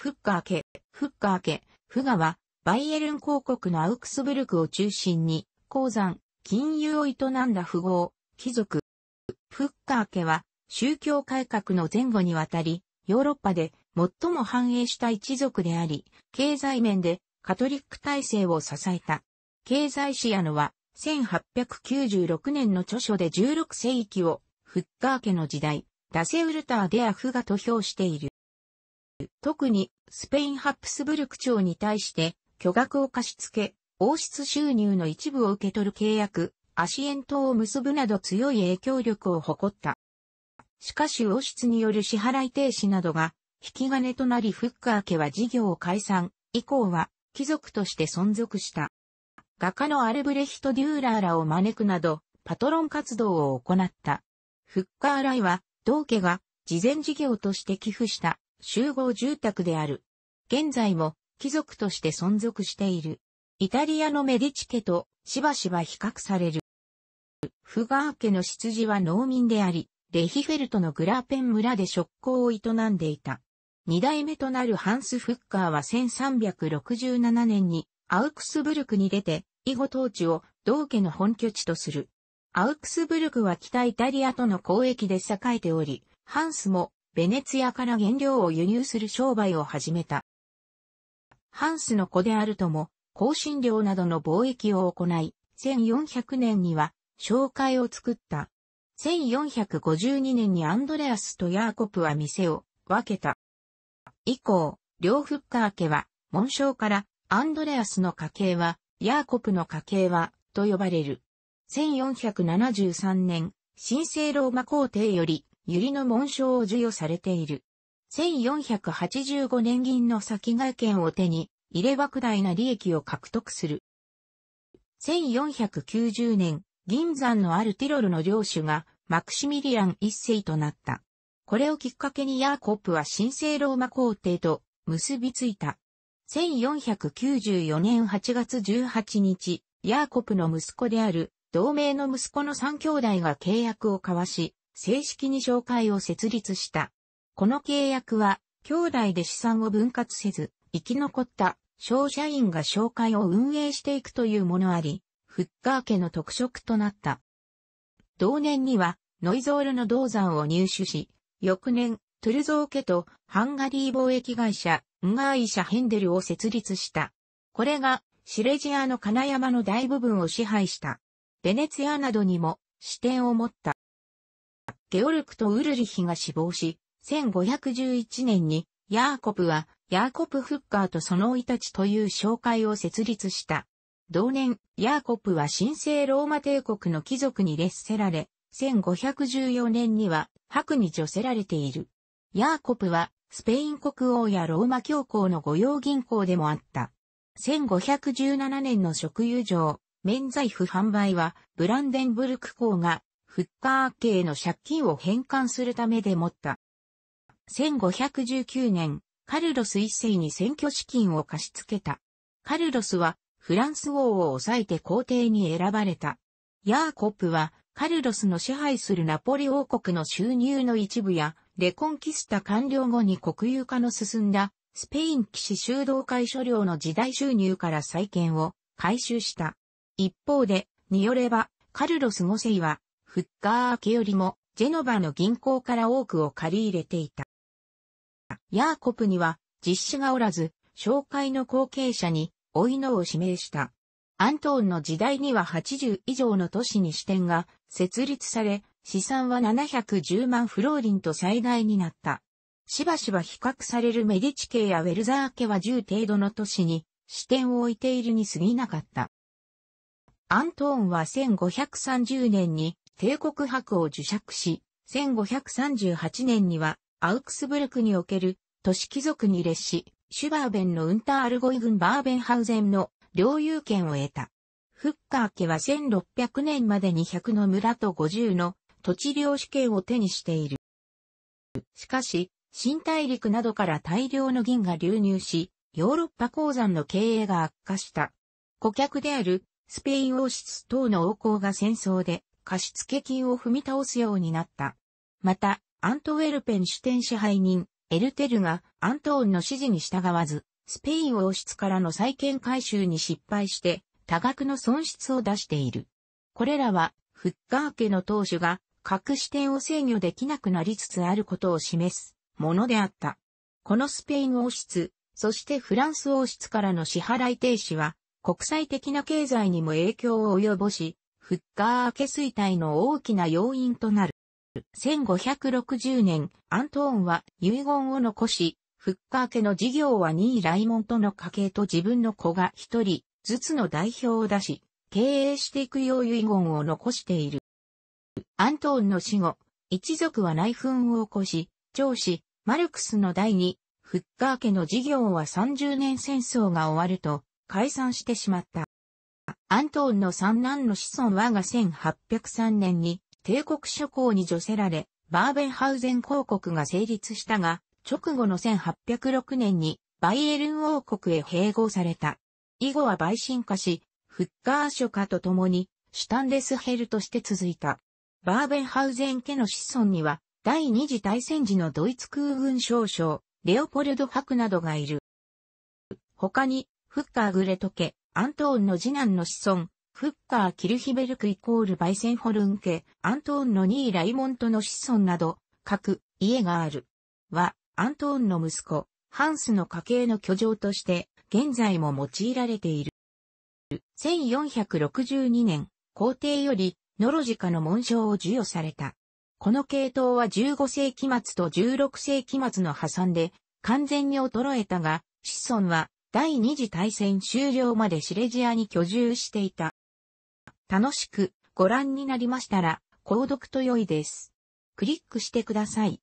フッカー家、フッカー家、フガは、バイエルン公国のアウクスブルクを中心に、鉱山、金融を営んだ富豪、貴族。フッカー家は、宗教改革の前後にわたり、ヨーロッパで最も繁栄した一族であり、経済面でカトリック体制を支えた。経済史アノは、1896年の著書で16世紀を、フッカー家の時代、ダセウルターデアフがと評している。特にスペインハプスブルク朝に対して巨額を貸し付け、王室収入の一部を受け取る契約、アシエントを結ぶなど強い影響力を誇った。しかし王室による支払い停止などが引き金となりフッカー家は事業を解散、以降は貴族として存続した。画家のアルブレヒト・デューラーらを招くなど、パトロン活動を行った。フッカーライは、同家が慈善事業として寄付した集合住宅である。現在も貴族として存続している。イタリアのメディチ家としばしば比較される。フガー家の執事は農民であり、レヒフェルトのグラーペン村で食工を営んでいた。二代目となるハンス・フッカーは1367年にアウクスブルクに出て、以後統治を同家の本拠地とする。アウクスブルクは北イタリアとの交易で栄えており、ハンスもベネツィアから原料を輸入する商売を始めた。ハンスの子であるとも、香辛料などの貿易を行い、1400年には、紹介を作った。1452年にアンドレアスとヤーコプは店を分けた。以降、両フッカー家は、紋章からアンドレアスの家系は、ヤーコプの家系は、と呼ばれる。1473年、神聖ローマ皇帝より百合の紋章を授与されている。1485年銀の先替券を手に、入れ莫大な利益を獲得する。1490年、銀山のあるティロルの領主が、マクシミリアン一世となった。これをきっかけにヤーコップは神聖ローマ皇帝と結びついた。1494年8月18日、ヤーコプの息子である同盟の息子の三兄弟が契約を交わし、正式に紹介を設立した。この契約は、兄弟で資産を分割せず、生き残った商社員が紹介を運営していくというものあり、フッカー家の特色となった。同年には、ノイゾールの銅山を入手し、翌年、トゥルゾー家とハンガリー貿易会社、ンガーイ社ヘンデルを設立した。これが、シレジアの金山の大部分を支配した。ベネツィアなどにも支店を持った。ゲオルクとウルリヒが死亡し、1511年にヤーコプはヤーコプ・フッカーとその生い立ちという紹介を設立した。同年、ヤーコプは神聖ローマ帝国の貴族に列せられ、1514年には白に除せられている。ヤーコプはスペイン国王やローマ教皇の御用銀行でもあった。1517年の食油場、免罪符販売はブランデンブルク公がフッカー家への借金を返還するためでもった。1519年、カルロス一世に選挙資金を貸し付けた。カルロスはフランス王を抑えて皇帝に選ばれた。ヤーコップはカルロスの支配するナポリ王国の収入の一部やレコンキスタ完了後に国有化の進んだスペイン騎士修道会所領の時代収入から再建を回収した。一方で、によれば、カルロス5世はフッカー明りも、ジェノバの銀行から多くを借り入れていた。ヤーコプには、実施がおらず、紹介の後継者に、おいのを指名した。アントーンの時代には80以上の都市に支店が設立され、資産は710万フローリンと最大になった。しばしば比較されるメディチ系やウェルザー家は10程度の都市に支店を置いているに過ぎなかった。アントーンは1530年に帝国博を受釈し、1538年にはアウクスブルクにおける都市貴族に列し、シュバーベンのウンターアルゴイ軍バーベンハウゼンの領有権を得た。フッカー家は1600年まで2 0 0の村と50の土地領主権を手にしている。しかし、新大陸などから大量の銀が流入し、ヨーロッパ鉱山の経営が悪化した。顧客であるスペイン王室等の王侯が戦争で貸付金を踏み倒すようになった。また、アントウェルペン支店支配人、エルテルがアントーンの指示に従わず、スペイン王室からの債権回収に失敗して、多額の損失を出している。これらは、フッガー家の当主が、各支店を制御できなくなりつつあることを示す、ものであった。このスペイン王室、そしてフランス王室からの支払い停止は、国際的な経済にも影響を及ぼし、フッカー明け衰退の大きな要因となる。1560年、アントーンは遺言を残し、フッカー家の事業は2位ライモンとの家系と自分の子が1人ずつの代表を出し、経営していくよう遺言を残している。アントーンの死後、一族は内紛を起こし、長子、マルクスの代に、フッカー家の事業は30年戦争が終わると解散してしまった。アントーンの三男の子孫はが1803年に帝国諸侯に除せられ、バーベンハウゼン公国が成立したが、直後の1806年にバイエルン王国へ併合された。以後は陪進化し、フッカー諸家と共にシュタンレスヘルとして続いた。バーベンハウゼン家の子孫には、第二次大戦時のドイツ空軍少将、レオポルド・ハクなどがいる。他に、フッカー・グレト家、アントーンの次男の子孫、フッカー・キルヒベルクイコールバイセンホルン家、アントーンのニー・ライモントの子孫など、各家がある。は、アントーンの息子、ハンスの家系の居城として、現在も用いられている。1462年、皇帝より、ノロジカの紋章を授与された。この系統は15世紀末と16世紀末の破産で、完全に衰えたが、子孫は第二次大戦終了までシレジアに居住していた。楽しくご覧になりましたら、購読と良いです。クリックしてください。